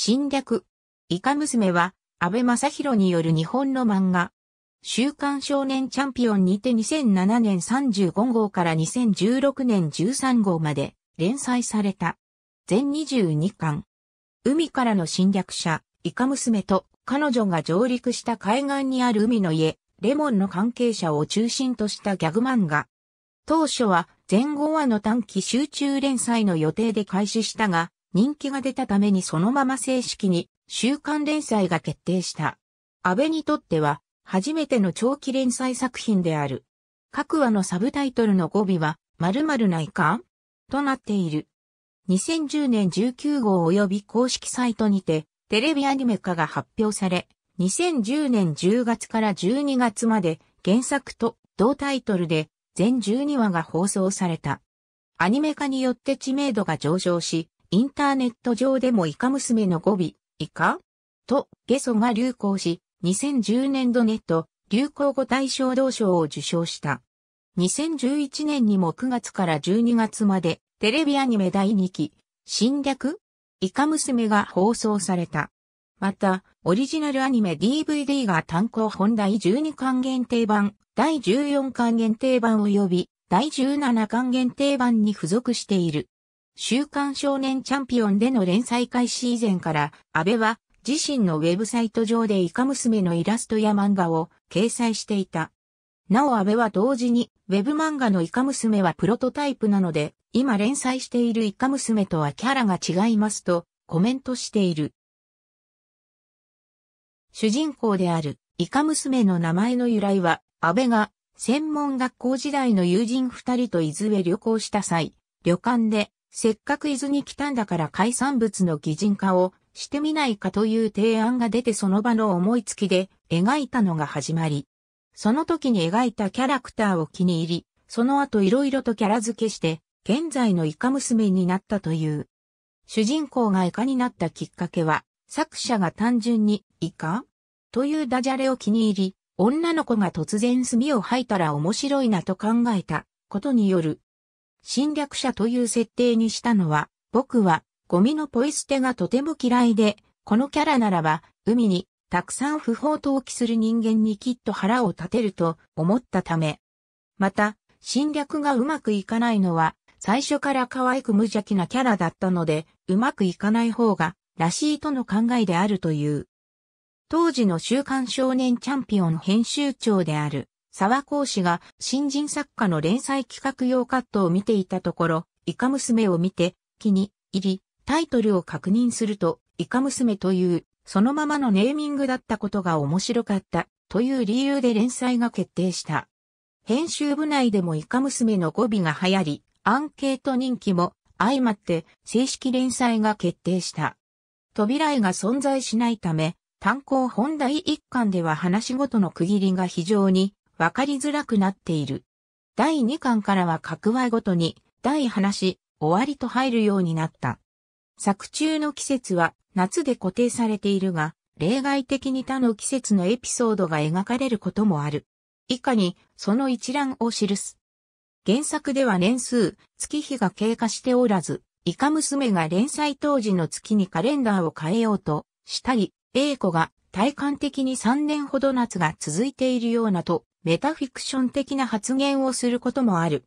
侵略。イカ娘は、安倍正宏による日本の漫画。週刊少年チャンピオンにて2007年35号から2016年13号まで連載された。全22巻。海からの侵略者、イカ娘と彼女が上陸した海岸にある海の家、レモンの関係者を中心としたギャグ漫画。当初は前後話の短期集中連載の予定で開始したが、人気が出たためにそのまま正式に週刊連載が決定した。安倍にとっては初めての長期連載作品である。各話のサブタイトルの語尾は〇〇ないかとなっている。2010年19号及び公式サイトにてテレビアニメ化が発表され、2010年10月から12月まで原作と同タイトルで全12話が放送された。アニメ化によって知名度が上昇し、インターネット上でもイカ娘の語尾、イカとゲソが流行し、2010年度ネット流行語大賞同賞を受賞した。2011年にも9月から12月までテレビアニメ第2期、侵略イカ娘が放送された。また、オリジナルアニメ DVD が単行本第12巻限定版、第14巻限定版及び第17巻限定版に付属している。週刊少年チャンピオンでの連載開始以前から、安倍は自身のウェブサイト上でイカ娘のイラストや漫画を掲載していた。なお安倍は同時に、ウェブ漫画のイカ娘はプロトタイプなので、今連載しているイカ娘とはキャラが違いますとコメントしている。主人公であるイカ娘の名前の由来は、安倍が専門学校時代の友人二人と伊豆へ旅行した際、旅館でせっかく伊豆に来たんだから海産物の擬人化をしてみないかという提案が出てその場の思いつきで描いたのが始まり。その時に描いたキャラクターを気に入り、その後色々とキャラ付けして、現在のイカ娘になったという。主人公がイカになったきっかけは、作者が単純に、イカというダジャレを気に入り、女の子が突然墨を吐いたら面白いなと考えたことによる侵略者という設定にしたのは、僕はゴミのポイ捨てがとても嫌いで、このキャラならば、海にたくさん不法投棄する人間にきっと腹を立てると思ったため。また、侵略がうまくいかないのは、最初から可愛く無邪気なキャラだったので、うまくいかない方が、らしいとの考えであるという。当時の週刊少年チャンピオン編集長である沢講師が新人作家の連載企画用カットを見ていたところ、イカ娘を見て、気に入り、タイトルを確認すると、イカ娘という、そのままのネーミングだったことが面白かった、という理由で連載が決定した。編集部内でもイカ娘の語尾が流行り、アンケート人気も相まって正式連載が決定した。扉絵が存在しないため、単行本第一巻では話ごとの区切りが非常にわかりづらくなっている。第2巻からは各話ごとに、第話、終わりと入るようになった。作中の季節は夏で固定されているが、例外的に他の季節のエピソードが描かれることもある。以下に、その一覧を記す。原作では年数、月日が経過しておらず、イカ娘が連載当時の月にカレンダーを変えようとしたり、英子が体感的に3年ほど夏が続いているようなとメタフィクション的な発言をすることもある。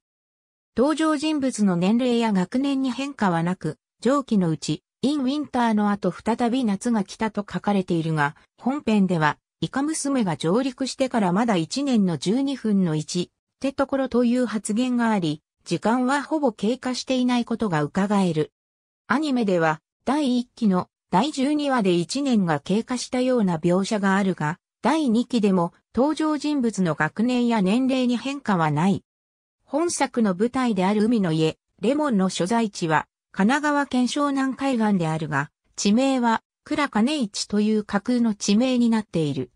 登場人物の年齢や学年に変化はなく、上記のうち、インウィンターの後再び夏が来たと書かれているが、本編では、イカ娘が上陸してからまだ1年の12分の1ってところという発言があり、時間はほぼ経過していないことが伺える。アニメでは、第1期の第12話で1年が経過したような描写があるが、第2期でも登場人物の学年や年齢に変化はない。本作の舞台である海の家、レモンの所在地は、神奈川県湘南海岸であるが、地名は、倉金市という架空の地名になっている。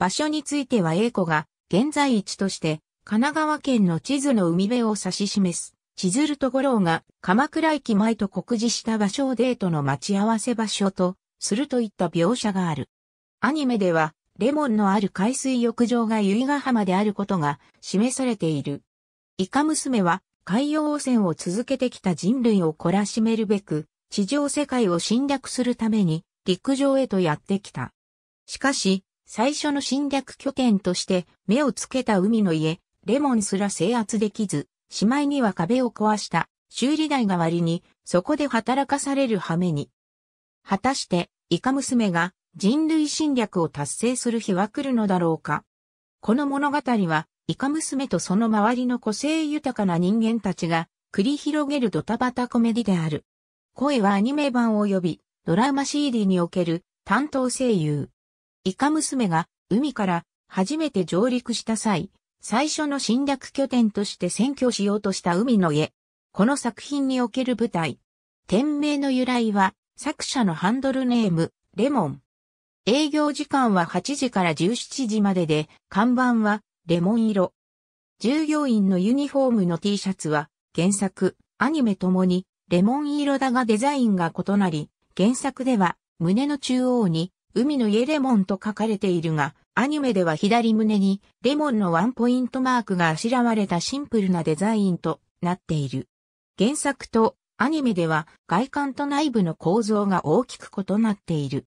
場所については英子が、現在地として、神奈川県の地図の海辺を指し示す、千鶴と五郎が、鎌倉駅前と告示した場所をデートの待ち合わせ場所と、するといった描写がある。アニメでは、レモンのある海水浴場が由比ヶ浜であることが示されている。イカ娘は海洋汚染を続けてきた人類を懲らしめるべく、地上世界を侵略するために陸上へとやってきた。しかし、最初の侵略拠点として目をつけた海の家、レモンすら制圧できず、しまいには壁を壊した修理代が割に、そこで働かされる羽目に。果たして、イカ娘が人類侵略を達成する日は来るのだろうか。この物語は、イカ娘とその周りの個性豊かな人間たちが繰り広げるドタバタコメディである。声はアニメ版及びドラマ CD における担当声優。イカ娘が海から初めて上陸した際、最初の侵略拠点として占拠しようとした海の家。この作品における舞台。店名の由来は作者のハンドルネーム、レモン。営業時間は8時から17時までで、看板はレモン色。従業員のユニフォームの T シャツは原作、アニメともにレモン色だがデザインが異なり、原作では胸の中央に海の家レモンと書かれているが、アニメでは左胸にレモンのワンポイントマークがあしらわれたシンプルなデザインとなっている。原作とアニメでは外観と内部の構造が大きく異なっている。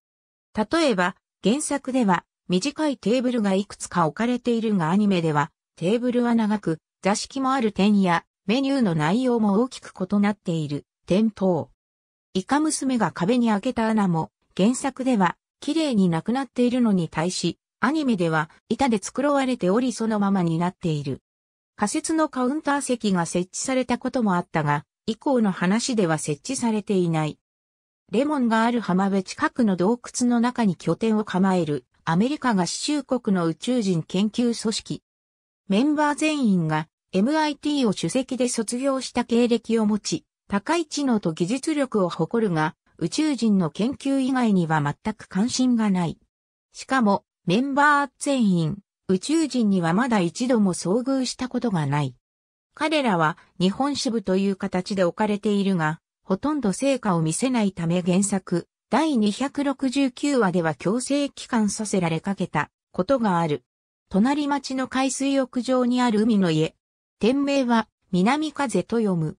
例えば、原作では短いテーブルがいくつか置かれているがアニメではテーブルは長く座敷もある点やメニューの内容も大きく異なっている店舗。イカ娘が壁に開けた穴も原作では綺麗になくなっているのに対しアニメでは板で作られておりそのままになっている。仮設のカウンター席が設置されたこともあったが、以降の話では設置されていない。レモンがある浜辺近くの洞窟の中に拠点を構えるアメリカ合衆国の宇宙人研究組織。メンバー全員が MIT を主席で卒業した経歴を持ち、高い知能と技術力を誇るが、宇宙人の研究以外には全く関心がない。しかも、メンバー全員、宇宙人にはまだ一度も遭遇したことがない。彼らは日本支部という形で置かれているが、ほとんど成果を見せないため原作、第269話では強制帰還させられかけたことがある。隣町の海水浴場にある海の家。店名は南風と読む。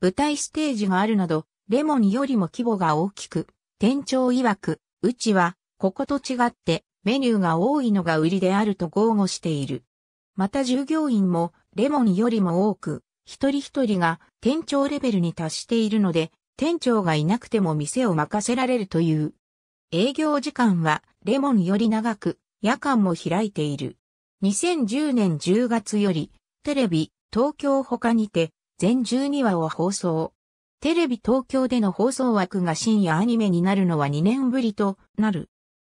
舞台ステージがあるなど、レモンよりも規模が大きく、店長曰く、うちは、ここと違って、メニューが多いのが売りであると豪語している。また従業員も、レモンよりも多く、一人一人が店長レベルに達しているので、店長がいなくても店を任せられるという。営業時間はレモンより長く、夜間も開いている。2010年10月より、テレビ、東京他にて、全12話を放送。テレビ東京での放送枠が深夜アニメになるのは2年ぶりとなる。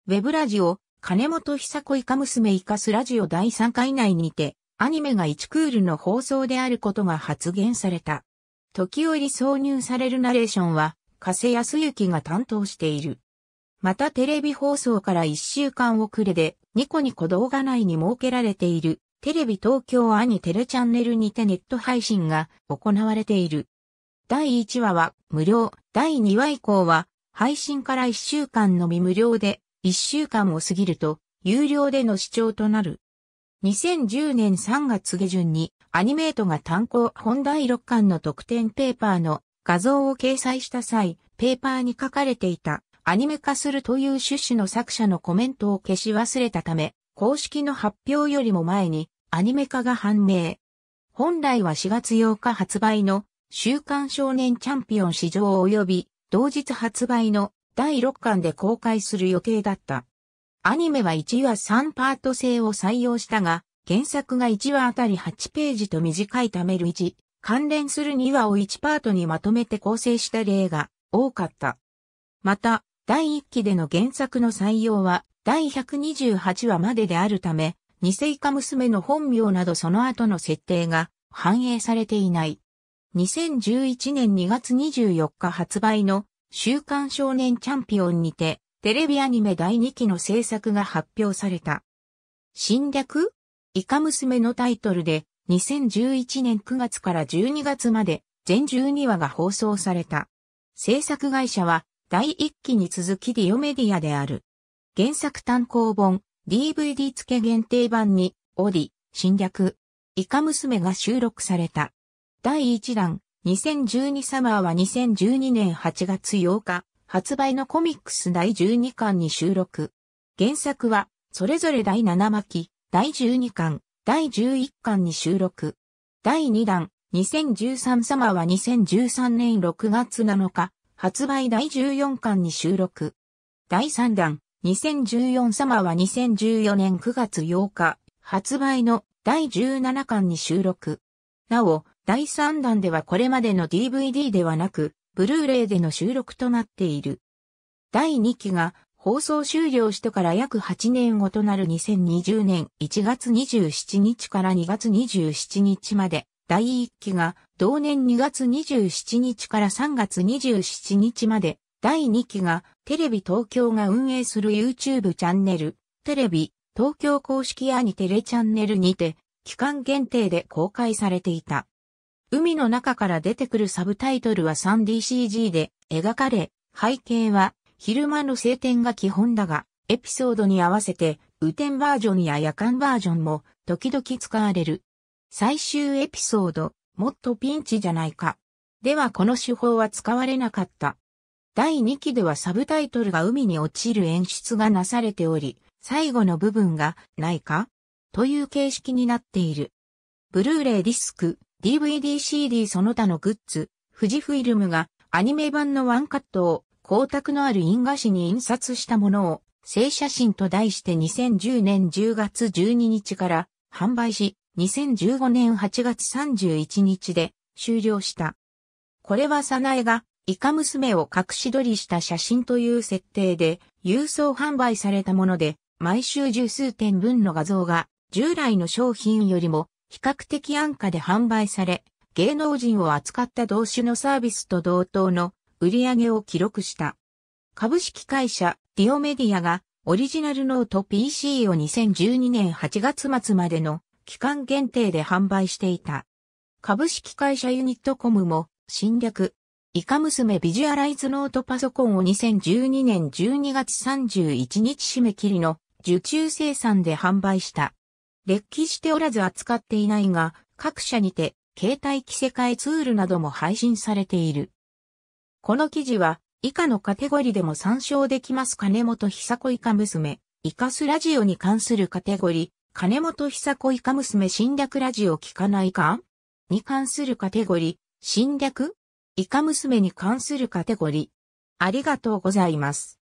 ウェブラジオ、金本久子イカ娘イカスラジオ第3回内にて、アニメが1クールの放送であることが発言された。時折挿入されるナレーションは、加瀬康幸が担当している。またテレビ放送から1週間遅れで、ニコニコ動画内に設けられている、テレビ東京アニテレチャンネルにてネット配信が行われている。第1話は無料、第2話以降は配信から1週間のみ無料で、1週間を過ぎると有料での視聴となる。2010年3月下旬にアニメートが単行本第6巻の特典ペーパーの画像を掲載した際、ペーパーに書かれていたアニメ化するという趣旨の作者のコメントを消し忘れたため、公式の発表よりも前にアニメ化が判明。本来は4月8日発売の週刊少年チャンピオン史上及び同日発売の第6巻で公開する予定だった。アニメは1話3パート制を採用したが、原作が1話あたり8ページと短いためる1、関連する2話を1パートにまとめて構成した例が多かった。また、第1期での原作の採用は、第128話までであるため、ニセイカ娘の本名などその後の設定が反映されていない。2011年2月24日発売の週刊少年チャンピオンにてテレビアニメ第2期の制作が発表された。侵略イカ娘のタイトルで2011年9月から12月まで全12話が放送された。制作会社は第1期に続きディオメディアである。原作単行本 DVD 付け限定版にオィ、侵略、イカ娘が収録された。第1弾2012サマーは2012年8月8日発売のコミックス第12巻に収録。原作は、それぞれ第7巻、第12巻、第11巻に収録。第2弾、2013様は2013年6月7日、発売第14巻に収録。第3弾、2014様は2014年9月8日、発売の第17巻に収録。なお、第3弾ではこれまでの DVD ではなく、ブルーレイでの収録となっている。第2期が放送終了してから約8年後となる2020年1月27日から2月27日まで、第1期が同年2月27日から3月27日まで、第2期がテレビ東京が運営する YouTube チャンネル、テレビ東京公式アニテレチャンネルにて、期間限定で公開されていた。海の中から出てくるサブタイトルは 3DCG で描かれ、背景は昼間の晴天が基本だが、エピソードに合わせて雨天バージョンや夜間バージョンも時々使われる。最終エピソード、もっとピンチじゃないか。ではこの手法は使われなかった。第2期ではサブタイトルが海に落ちる演出がなされており、最後の部分がないかという形式になっている。ブルーレイディスク、DVD CD その他のグッズ、富士フィルムがアニメ版のワンカットを光沢のある印画紙に印刷したものを正写真と題して2010年10月12日から販売し、2015年8月31日で終了した。これはサナエがイカ娘を隠し撮りした写真という設定で郵送販売されたもので、毎週十数点分の画像が従来の商品よりも比較的安価で販売され、芸能人を扱った同種のサービスと同等の売り上げを記録した。株式会社ディオメディアがオリジナルノート PC を2012年8月末までの期間限定で販売していた。株式会社ユニットコムも侵略。イカ娘ビジュアライズノートパソコンを2012年12月31日締め切りの受注生産で販売した。劣気しておらず扱っていないが、各社にて、携帯着せ替えツールなども配信されている。この記事は、以下のカテゴリでも参照できます金本久子イカ娘、イカスラジオに関するカテゴリ、金本久子イカ娘侵略ラジオ聞かないかに関するカテゴリ、侵略イカ娘に関するカテゴリ。ありがとうございます。